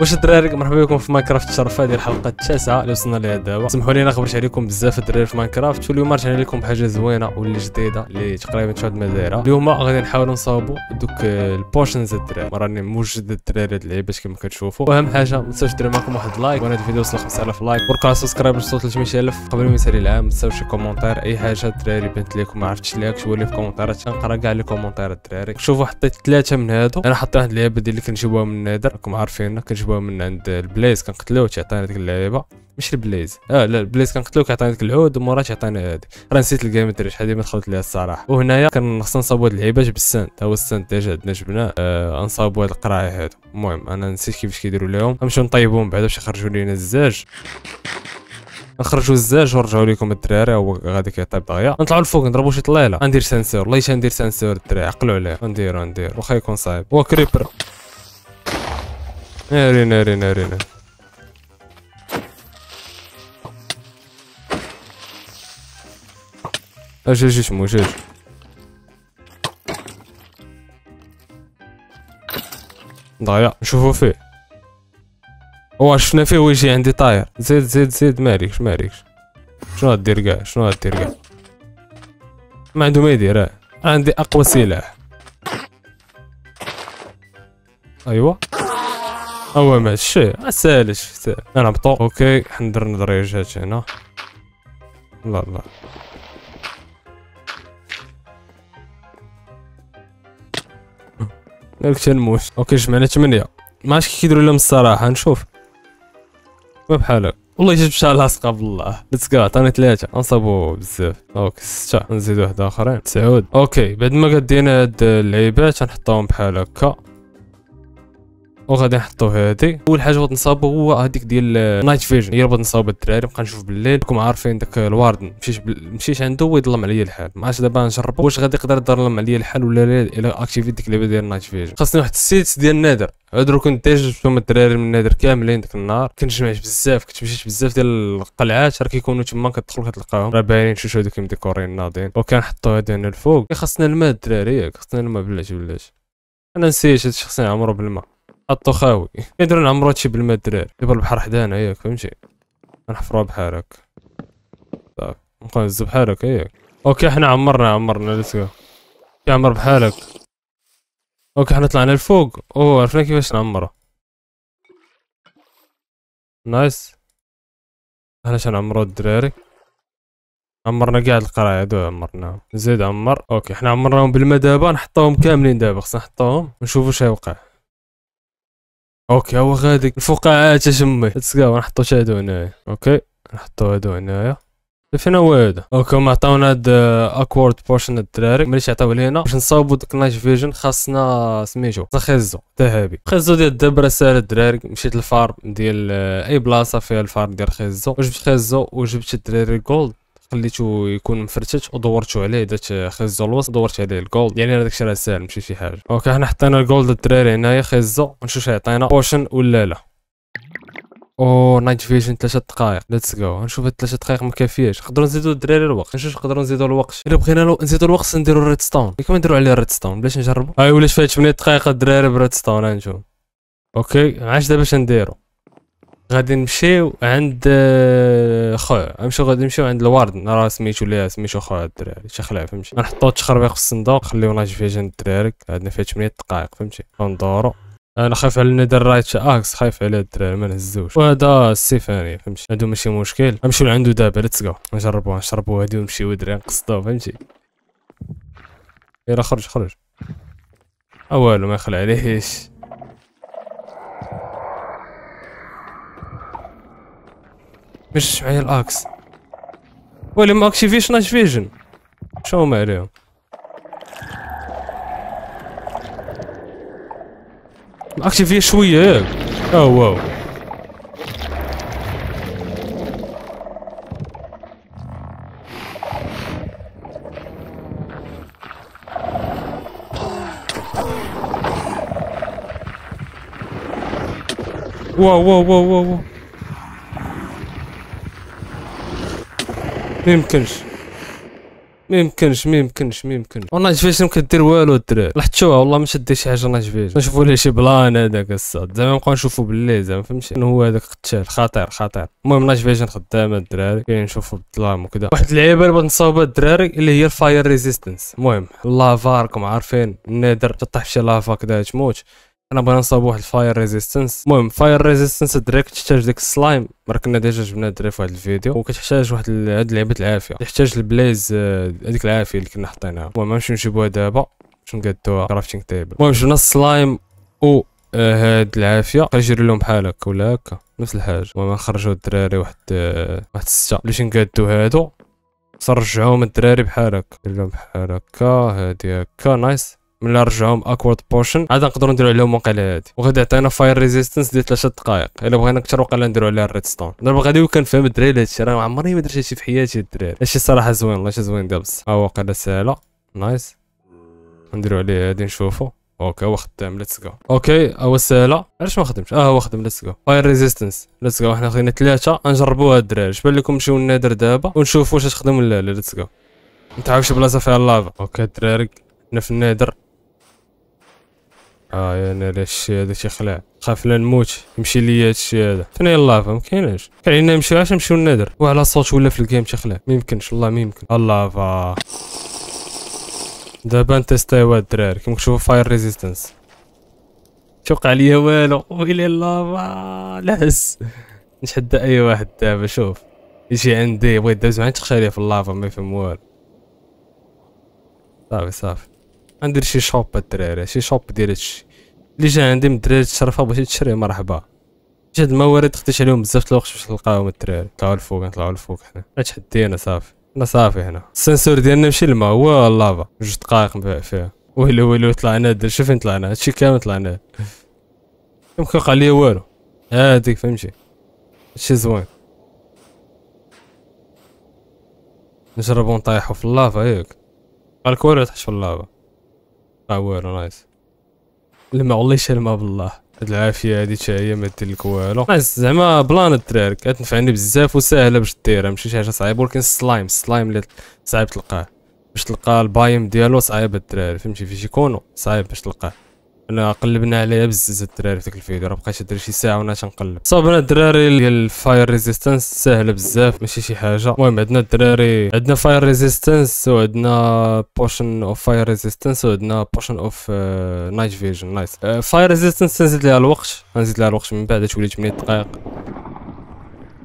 واش الدراري مرحبا بكم في ماينكرافت الشرف هذه الحلقه التاسعه اللي وصلنا لها دابا سمحوا لينا نخبرش عليكم بزاف الدراري في ماينكرافت واليوم رجعنا لكم بحاجه زوينه واللي جديده اللي تقريبا تشاد ما اليوم غادي نحاولوا نصاوبوا دوك البوشنز الدراري راني موجد الدراري هاد اللعيبات كما كتشوفوا واهم حاجه ما تنساوش ديروا معكم واحد لايك وانا الفيديو وصل 5000 لايك وركع سبسكرايب وصل 300000 قبل ما يسالي العام ما تنساوش كومونتير اي حاجه الدراري بانت لكم ما عرفتش ليها كتبوا لي في كومونتيرات تنقرا كاع لي كومونتيرات الدراري شوفوا حطيت ثلاثه من هادو انا حطيت واحد اللعيبه ديال اللي كنجيبوها من النادر راكم عارفين كنجبوه من عند البلايز كنقتلوه تيعطينا ديك اللعيبه ماشي البلايز اه لا البلايز كنقتلوه كيعطينا ديك العود ومورا تيعطينا هادي راه نسيت الجيم الدري شحال ديما دخلت ليها الصراحه وهنايا كنخصنا نصاوبو هاد اللعيبات بالسان تا هو السان ديجا عندنا جبناه آه هاد القراعي هادو المهم انا نسيت كيفاش كيديروا ليهم غنمشيو نطيبوهم بعدا باش يخرجوا لينا الزاج نخرجوا الزاج ونرجعوا لكم الدراري هو غادي كيطيب دغيا نطلعوا الفوق نضربوا شي طليله ندير سانسور والله ندير سانسور الدراري عقلوا عليه نديرو نديرو واخا يكون صعيب هو كريبر Arena, arena, arena. اجي اجي شمو اجي ضايع نشوفو فيه هو شفنا فيه ويجي عندي طاير زيد زيد زيد مالكش مالكش شنو غدير كاع شنو غدير كاع ما عندو ما يدير اه عندي اقوى سلاح ايوا هو ماشي سالش انا نهبطو اوكي حندر ندريجات هنا لا لا قالك تنموت اوكي جمعنا ثمانية ما عرفتش كي كيديروا لهم الصراحة نشوف ما بحال والله جبت على لاصقة بالله ليتس جو عطاني ثلاثة غنصابو بزاف اوكي ستة نزيد واحد اخرين تسعود اوكي بعد ما قدينا هاد اللعيبات غنحطوهم بحال هكا وغادي نحطو هادي اول حاجه بغيت نصاوبو هو هاديك ديال نايت فيجن هي بغيت نصاوب الدراري نبقى نشوف بالليل راكم عارفين داك الواردن مشيت بل... مشيت عنده ويظلم عليا الحال ما عرفتش دابا نجربو واش غادي يقدر يظلم عليا الحال ولا لا الا اكتيفي ديك اللعبه ديال نايت فيجن خاصني واحد السيت ديال النادر هادرو كنت ديجا من الدراري من النادر كاملين ديك النهار كنت جمعت بزاف كنت مشيت بزاف ديال القلعات راه كيكونوا تما كتدخل كتلقاهم راه باينين شوشو هذوك مديكورين ناضين وكنحطو هادي هنا الفوق خاصنا الماء الدراري خاصنا الماء بلاتي بلاتي انا نسيت هادشي خصني نعمرو بالماء الطخاوي يدرون عمرو هادشي بالماء الدراري دابا البحر حدانا ياك فهمتي نحفروا بحالك صافي طيب، نبقاو نهزو بحالك ياك اوكي حنا عمرنا عمرنا ليتس جو عمر بحالك اوكي حنا طلعنا لفوق اوه عرفنا كيفاش نعمرو نايس علاش نعمرو الدراري عمرنا قاع القرايه دو عمرنا زيد عمر اوكي حنا عمرناهم بالماء دابا نحطوهم كاملين دابا خصنا نحطوهم ونشوفوا شنو يوقع اوكي هو غادي الفقاعات اش ليتس جو نحطو هادو هنايا اوكي نحطو هادو هنايا فين هو هذا اوكي هما عطاونا هاد اكورد بورشن الدراري مليش عطاو لينا باش نصاوبو ديك النايت فيجن خاصنا سميتو خزو ذهبي خزو ديال الدبره ساهله الدراري مشيت للفارم ديال آه، اي بلاصه فيها الفارم ديال خزو وجبت خزو وجبت الدراري جولد خليتو يكون مفرتت ودورتو عليه درت خزه الوسط دورت عليه الجولد يعني هذاك الشيء راه ساهل ماشي شي حاجه اوكي حنا حطينا الجولد الدراري هنايا خزه ونشوف شنو يعطينا بوشن ولا لا او نايت فيجن 3 دقائق ليتس جو نشوف 3 دقائق ما كافياش نقدروا نزيدوا الدراري الوقت نشوف نقدروا نزيدوا الوقت الا بغينا نزيدوا الوقت نديروا الريد ستون كيما نديروا عليه الريد ستون بلاش نجربوا هاي ولات فيها 8 دقائق الدراري بريد ستون هانتوما اوكي عاش دابا نديروا غادي نمشيو عند آه، خويا نمشيو غادي نمشيو عند الورد راه سميتو ليه سميتو خويا الدراري شخلع فهمتي نحطو التخربيق في الصندوق خليو لاجفيجن الدراري عندنا فيها 8 دقائق فهمتي ندورو انا خايف على ندير رايت اكس خايف على الدراري ما نهزوش وهذا فاني فهمتي هادو ماشي مشكل نمشيو لعندو دابا ليتس جو نجربو نشربو هادو نمشيو دراري نقصدو فهمتي يلا خرج خرج اولو اه ما يخلع عليهش مش معايا الاكس ويلي ما اكتيفيش نايت فيجن شنو هما عليهم ما اكتيفيه شويه ياك او واو Wow, wow, wow, wow, wow. ميمكنش ميمكنش ميمكنش ميمكنش والله ما كدير والو الدراري لاحظتوها والله ما شدي شي حاجه نايت نشوفوا ليه شي بلان هذاك الصاد زعما نبقاو نشوفوا بالليل زعما فهمتي هو هذاك قتال خطير خطير المهم نايت فيجن خدامه الدراري كاين نشوفوا بالظلام وكذا واحد اللعيبه اللي بغيت نصاوبها الدراري اللي هي الفاير ريزيستنس المهم اللافا راكم عارفين النادر تطيح في شي لافا كذا تموت انا بغينا نصاوب واحد الفاير ريزيستنس المهم فاير ريزيستنس دريك تحتاج ديك السلايم راه كنا ديجا جبنا دري في واحد الفيديو وكتحتاج واحد هاد لعبه العافيه تحتاج البلايز هذيك آه، العافيه اللي كنا حطيناها المهم نمشيو نجيبوها دابا باش نقادوها كرافتينغ تيبل المهم جبنا السلايم و آه، هاد العافيه غيجيروا لهم بحال هكا ولا هكا نفس الحاجه المهم نخرجوا الدراري واحد آه، واحد سته باش نقادو هادو نرجعوهم الدراري بحال هكا لهم بحال هكا هادي هكا نايس ملي نرجعهم اكورد بوشن عاد نقدروا نديروا عليهم واقيلا هادي وغادي يعطينا فاير ريزيستنس ديال 3 دقائق الا بغينا اكثر واقيلا نديروا عليها ستون دابا غادي كنفهم الدراري هادشي راه عمرني ما درت هادشي في حياتي الدراري هادشي الصراحه زوين والله شي زوين دابا ها هو واقيلا ساهله نايس نديروا عليه هادي نشوفو اوكي هو خدام ليتس جو اوكي هو ساهله علاش ما خدمش اه هو خدم ليتس جو فاير ريزيستنس ليتس جو حنا خدينا ثلاثه نجربوها الدراري شبان لكم نمشيو النادر دابا ونشوفوا واش تخدم ولا لا ليتس جو نتعاوش بلاصه فيها اللافا اوكي الدراري حنا في النادر اه انا هذا الشيء هذا تيخلع خاف لا نموت يمشي ليا هادشي هذا فين يلافا مكايناش كان كاين نمشيو علاش نمشيو للنادر وعلى صوت ولا في الجيم تيخلع ميمكنش والله ميمكن اللافا دابا نتيستيو الدراري كيما كتشوفوا فاير ريزيستنس توقع ليا والو ويلي اللافا لابس نتحدى اي واحد دابا شوف يجي عندي بغيت يدوز معايا تخشى في اللافا ما يفهم والو صافي صافي غندير شي شوب الدراري شي شوب ديال هادشي اللي جا عندي من الدراري تشرفها بغيتي تشري مرحبا جات الموارد خديت عليهم بزاف الوقت باش نلقاهم الدراري طلعوا لفوق نطلعو لفوق حنا تحدينا صافي حنا صافي هنا السنسور ديالنا ماشي الماء هو اللافا جوج دقائق فيها ويلو ويلو طلعنا شوف فين طلعنا هادشي كامل طلعنا ما وقع ليا والو هاديك فهمتي هادشي زوين نجربو نطيحو في اللافا ياك قالك والو تحت في اللافا آه، والو نايس الماء والله الماء بالله هاد العافيه هادي حتى هي ما دير لك والو نايس زعما بلان الدراري كتنفعني بزاف وساهله باش ديرها ماشي شي حاجه صعيبه ولكن السلايم السلايم اللي صعيب تلقاه باش تلقى البايم ديالو صعيب الدراري فهمتي فاش يكونوا صعيب باش تلقاه انا قلبنا عليها بزاف الدراري في ديك الفيديو راه بقيت شي ساعه وانا تنقلب صوبنا الدراري ديال الفاير ريزيستانس ساهله بزاف ماشي شي حاجه المهم عندنا الدراري عندنا فاير ريزيستانس وعندنا بوشن اوف فاير ريزيستانس وعندنا بوشن اوف نايت فيجن نايس فاير ريزيستانس تنزيد ليها الوقت نزيد ليها الوقت من بعد تولي 8 دقائق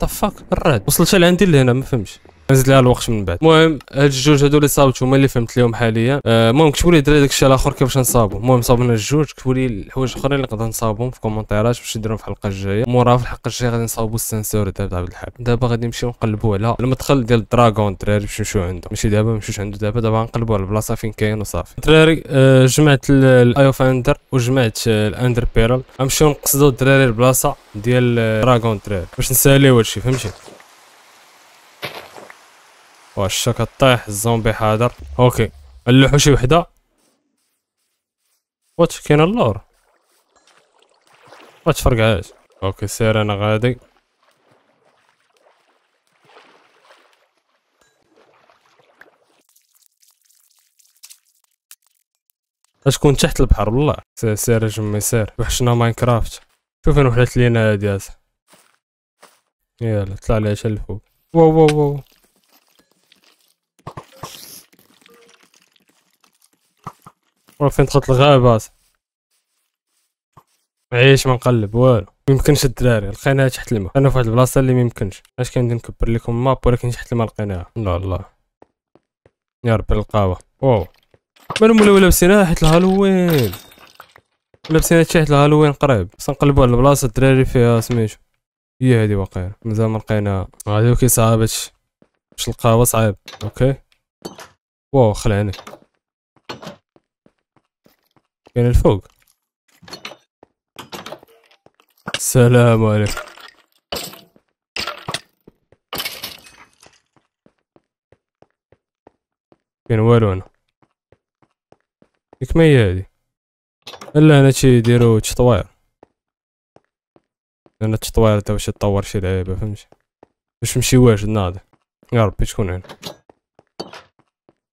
طفاك الرد وصلت لعندي لهنا ما فهمتش نزل لها الوقت من بعد المهم هاد الجوج هادو اللي صابت هما اللي فهمت ليهم حاليا آه، المهم كتبوا لي الدراري داكشي الاخر كيفاش نصابو المهم صابنا الجوج كتبوا لي الحوايج الاخرين اللي نقدر نصابهم في الكومونتيرات باش نديرهم في الحلقه الجايه موراها في الحلقه الجايه غادي نصاوبوا السنسور دابا عبد الحاب دابا غادي نمشيو نقلبوا على المدخل ديال الدراغون الدراري باش نمشيو عنده ماشي دابا نمشيوش عنده دابا دابا غنقلبوا على البلاصه فين كاين وصافي الدراري آه، جمعت الاي اوف اندر وجمعت آه، الاندر بيرل نمشيو نقصدوا الدراري البلاصه ديال دراغون الدراري باش نساليو هادشي فهمتي واش كطيح الزومبي حاضر اوكي اللوحو شي وحده وات كاين اللور ما تفرقعاش اوكي سير انا غادي كون تحت البحر والله سير سير جمي سير وحشنا ماينكرافت شوف فين وحلت لينا هادي يلا طلع لي عشان الفوق واو واو واو فين دخلت الغابة عيش ما نقلب والو ميمكنش الدراري لقيناها تحت الماء انا فواحد البلاصه اللي ميمكنش اش كندير نكبر لكم الماب ولكن تحت الماء لقيناها لا الله يا ربي القهوه واو مالو ولا لابسينها حيت الهالوين لابسين هادشي حيت الهالوين قريب بس نقلبو على البلاصه الدراري فيها سميتو هي هادي واقيلا مزال ما لقيناها هادي كي صعاب هادشي باش القهوه صعيب اوكي واو خلعني كاين الفوق السلام عليكم كاين والو هنا ديك ما هي هادي الا انا تشي يديرو تشطوير انا تشطوير تا باش يطور شي لعيبه فهمتي باش نمشي واجد ناضي يا ربي تكون هنا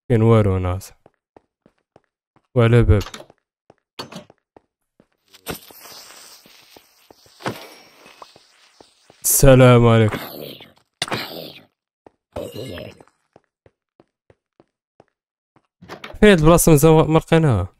كاين والو هنا وعلى باب السلام عليكم فين هاد البلاصه مزال ما لقيناها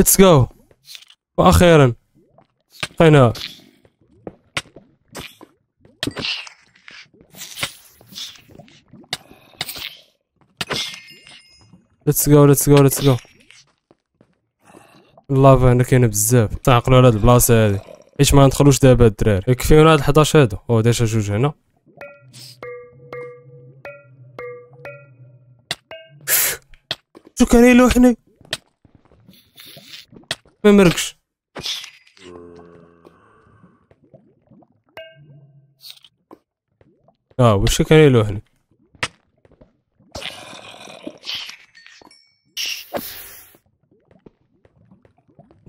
ليتس جو واخيرا هنا ليتس جو ليتس جو ليتس جو اللافا هنا كاينه بزاف تعقلوا على هاد البلاصه هادي ايش ما ندخلوش دابا الدراري يكفيونا هاد 11 هادو هو داير جوج هنا شو كان يلوحني ما مرقش اه وش كان هنا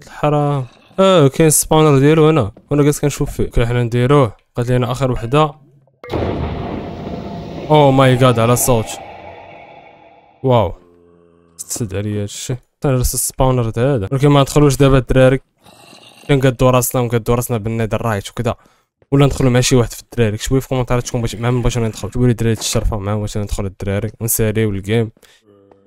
الحرام اه كاين السباونر ديالو هنا وانا جالس كنشوف فيه كنا حنا نديروه قالت لينا اخر وحده او ماي جاد على الصوت واو تسد عليا هادشي تهرس السباونر تاع هذا ولكن ما ندخلوش دابا الدراري كنقادو راسنا ونقادو راسنا بالنادي رايت وكذا ولا ندخلوا مع شي واحد في الدراري شويه في الكومنتات شكون باش مع من باش ندخل تقولوا الدراري تشرفوا مع باش ندخل الدراري ونساليو الجيم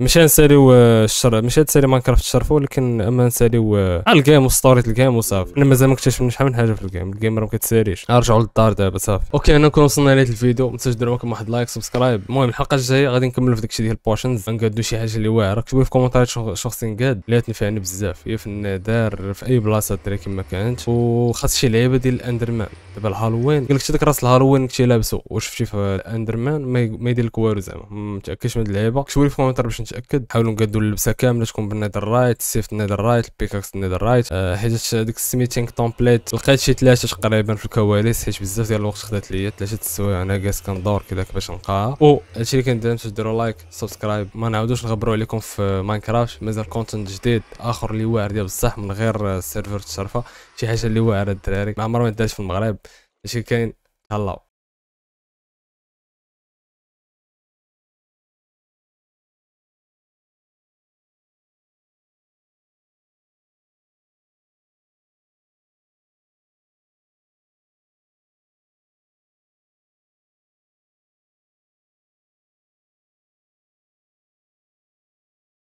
مش نساليو آه، الشر مش تسالي ماينكرافت الشرف ولكن اما نساليو آه، الجيم وستوري الجيم وصافي انا مازال ما اكتشفنا شحال من حاجه في الجيم الجيم راه ما كتساليش نرجعو للدار دابا صافي اوكي انا نكون وصلنا لهذا الفيديو ما تنساوش ديروا واحد لايك سبسكرايب المهم الحلقه الجايه غادي نكملوا في داكشي ديال البوشنز غنقادو شي حاجه اللي واعره كتبوا في الكومنتات شخصي نقاد اللي تنفعني بزاف هي في النادر في اي بلاصه الدراري كما كانت وخاص شي لعيبه ديال الاندرمان دابا الهالوين قالك شتي راس الهالوين كنتي لابسو واش في اندرمان ما يدير لك والو زعما ما متاكدش من هاد اللعيبه شوي في الكومنتر باش نتاكد حاولوا نقادوا اللبسه كامله تكون بالنيدر رايت السيف نيدر رايت البيكاكس نيدر رايت آه، حيت ديك السميتينغ تومبليت لقيت شي ثلاثه تقريبا في الكواليس حيت بزاف ديال الوقت خدات ليا ثلاثه السوايع انا جالس كندور كذاك باش نلقاها و هادشي اللي كندير انتم ديروا لايك سبسكرايب ما نعاودوش نغبروا عليكم في ماينكرافت مازال كونتنت جديد اخر اللي واعر ديال بصح من غير السيرفر آه، تشرفه شي حاجه اللي واعره الدراري ما عمرهم ما في المغرب هادشي كاين تهلاو